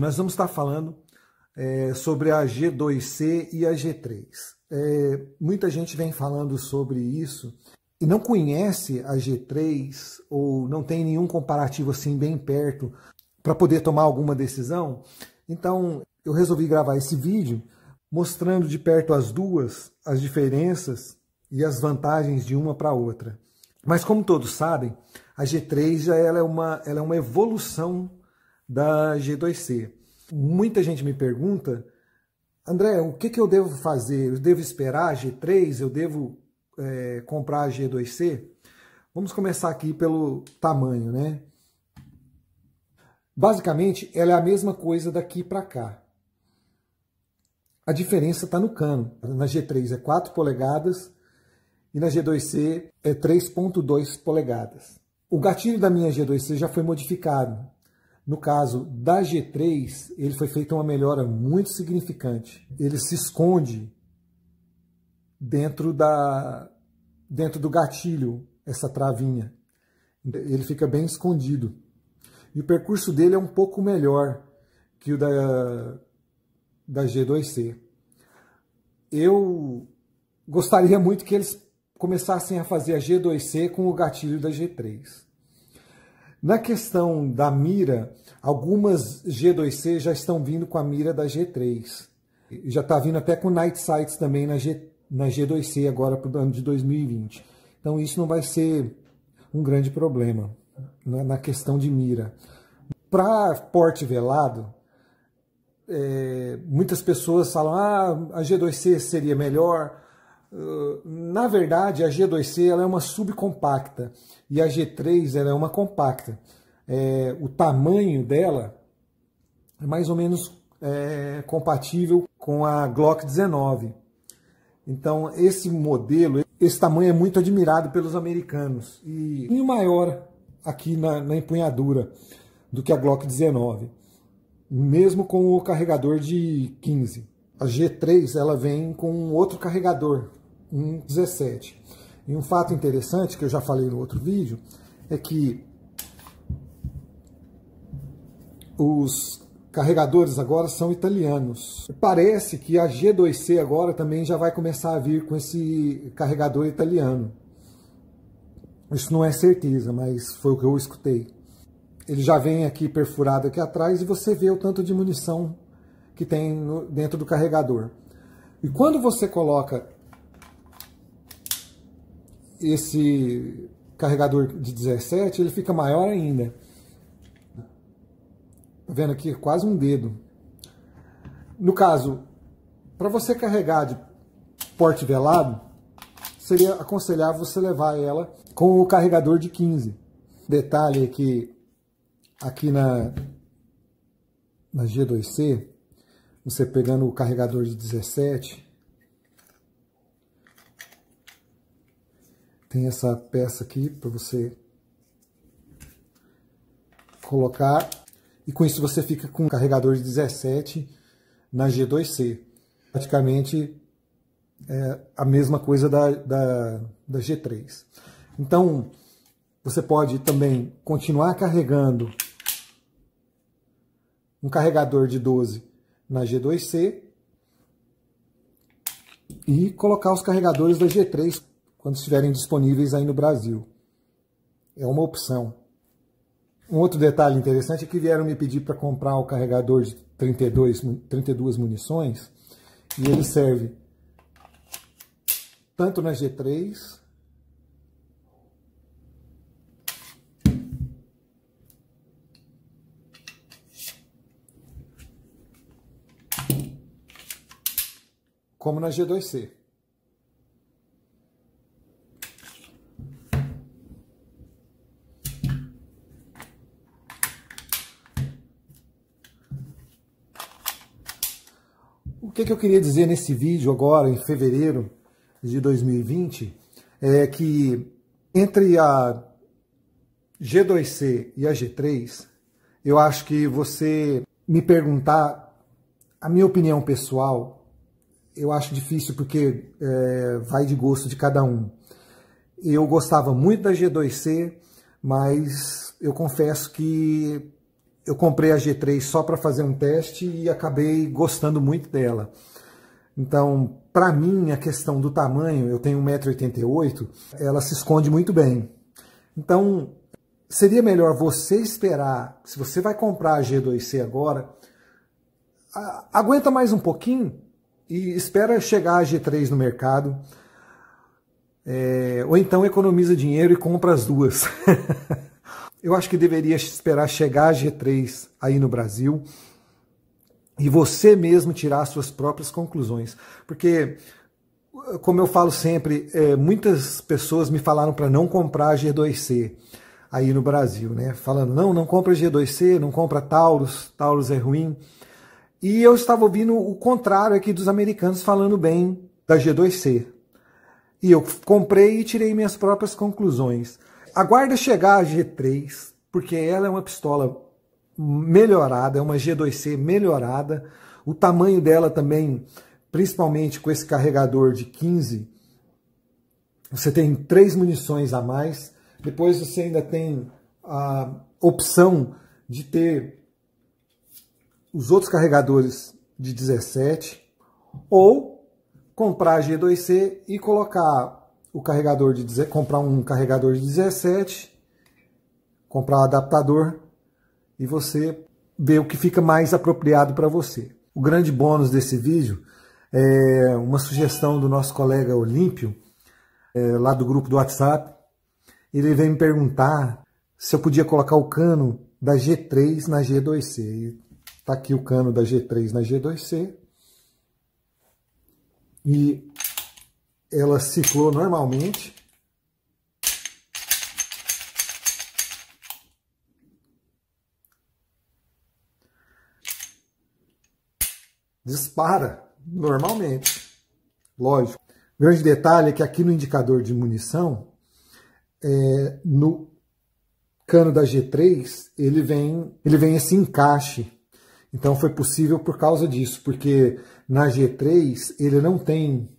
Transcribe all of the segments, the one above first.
nós vamos estar falando é, sobre a G2C e a G3. É, muita gente vem falando sobre isso e não conhece a G3 ou não tem nenhum comparativo assim bem perto para poder tomar alguma decisão. Então eu resolvi gravar esse vídeo mostrando de perto as duas, as diferenças e as vantagens de uma para outra. Mas como todos sabem, a G3 já ela é, uma, ela é uma evolução da G2C. Muita gente me pergunta, André, o que, que eu devo fazer? Eu devo esperar a G3? Eu devo é, comprar a G2C? Vamos começar aqui pelo tamanho, né? Basicamente, ela é a mesma coisa daqui para cá. A diferença está no cano. Na G3 é 4 polegadas e na G2C é 3.2 polegadas. O gatilho da minha G2C já foi modificado. No caso da G3, ele foi feita uma melhora muito significante. Ele se esconde dentro, da, dentro do gatilho, essa travinha. Ele fica bem escondido. E o percurso dele é um pouco melhor que o da, da G2C. Eu gostaria muito que eles começassem a fazer a G2C com o gatilho da G3. Na questão da mira, algumas G2C já estão vindo com a mira da G3. Já está vindo até com night sights também na, G, na G2C agora para o ano de 2020. Então isso não vai ser um grande problema na, na questão de mira. Para porte velado, é, muitas pessoas falam ah, a G2C seria melhor, ah, na verdade, a G2C ela é uma subcompacta e a G3 ela é uma compacta. É, o tamanho dela é mais ou menos é, compatível com a Glock 19. Então, esse modelo, esse tamanho é muito admirado pelos americanos e um maior aqui na, na empunhadura do que a Glock 19, mesmo com o carregador de 15. A G3 ela vem com outro carregador, em 17. E um fato interessante que eu já falei no outro vídeo é que os carregadores agora são italianos. Parece que a G2C agora também já vai começar a vir com esse carregador italiano. Isso não é certeza, mas foi o que eu escutei. Ele já vem aqui perfurado aqui atrás e você vê o tanto de munição que tem no, dentro do carregador. E quando você coloca esse carregador de 17 ele fica maior ainda. Tá vendo aqui? Quase um dedo. No caso, para você carregar de porte velado, seria aconselhável você levar ela com o carregador de 15. Detalhe é que aqui na, na G2C, você pegando o carregador de 17, Tem essa peça aqui para você colocar. E com isso você fica com um carregador de 17 na G2C. Praticamente é a mesma coisa da, da, da G3. Então, você pode também continuar carregando um carregador de 12 na G2C e colocar os carregadores da G3 quando estiverem disponíveis aí no Brasil. É uma opção. Um outro detalhe interessante é que vieram me pedir para comprar o carregador de 32, 32 munições e ele serve tanto na G3 como na G2C. que, que eu queria dizer nesse vídeo agora, em fevereiro de 2020, é que entre a G2C e a G3, eu acho que você me perguntar a minha opinião pessoal, eu acho difícil porque é, vai de gosto de cada um. Eu gostava muito da G2C, mas eu confesso que eu comprei a G3 só para fazer um teste e acabei gostando muito dela. Então, para mim, a questão do tamanho, eu tenho 1,88m, ela se esconde muito bem. Então, seria melhor você esperar, se você vai comprar a G2C agora, aguenta mais um pouquinho e espera chegar a G3 no mercado. É, ou então economiza dinheiro e compra as duas. Eu acho que deveria esperar chegar a G3 aí no Brasil e você mesmo tirar suas próprias conclusões. Porque, como eu falo sempre, é, muitas pessoas me falaram para não comprar a G2C aí no Brasil, né? Falando, não, não compra G2C, não compra Taurus, Taurus é ruim. E eu estava ouvindo o contrário aqui dos americanos falando bem da G2C. E eu comprei e tirei minhas próprias conclusões. Aguarda chegar a G3, porque ela é uma pistola melhorada, é uma G2C melhorada. O tamanho dela também, principalmente com esse carregador de 15, você tem três munições a mais. Depois você ainda tem a opção de ter os outros carregadores de 17 ou comprar a G2C e colocar o carregador de comprar um carregador de 17, comprar um adaptador e você ver o que fica mais apropriado para você. O grande bônus desse vídeo é uma sugestão do nosso colega Olímpio, é, lá do grupo do WhatsApp. Ele veio me perguntar se eu podia colocar o cano da G3 na G2C. Está aqui o cano da G3 na G2C. E ela ciclou normalmente. Dispara normalmente, lógico. grande detalhe é que aqui no indicador de munição, é, no cano da G3, ele vem, ele vem esse encaixe. Então foi possível por causa disso, porque na G3 ele não tem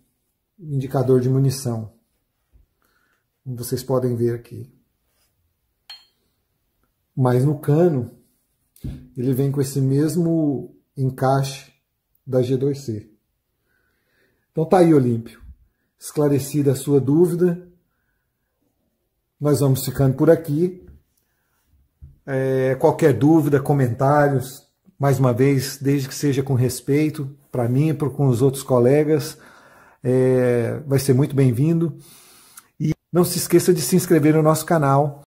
indicador de munição. Como vocês podem ver aqui. Mas no cano, ele vem com esse mesmo encaixe da G2C. Então tá aí, Olímpio. Esclarecida a sua dúvida, nós vamos ficando por aqui. É, qualquer dúvida, comentários, mais uma vez, desde que seja com respeito para mim e para com os outros colegas, é, vai ser muito bem-vindo. E não se esqueça de se inscrever no nosso canal,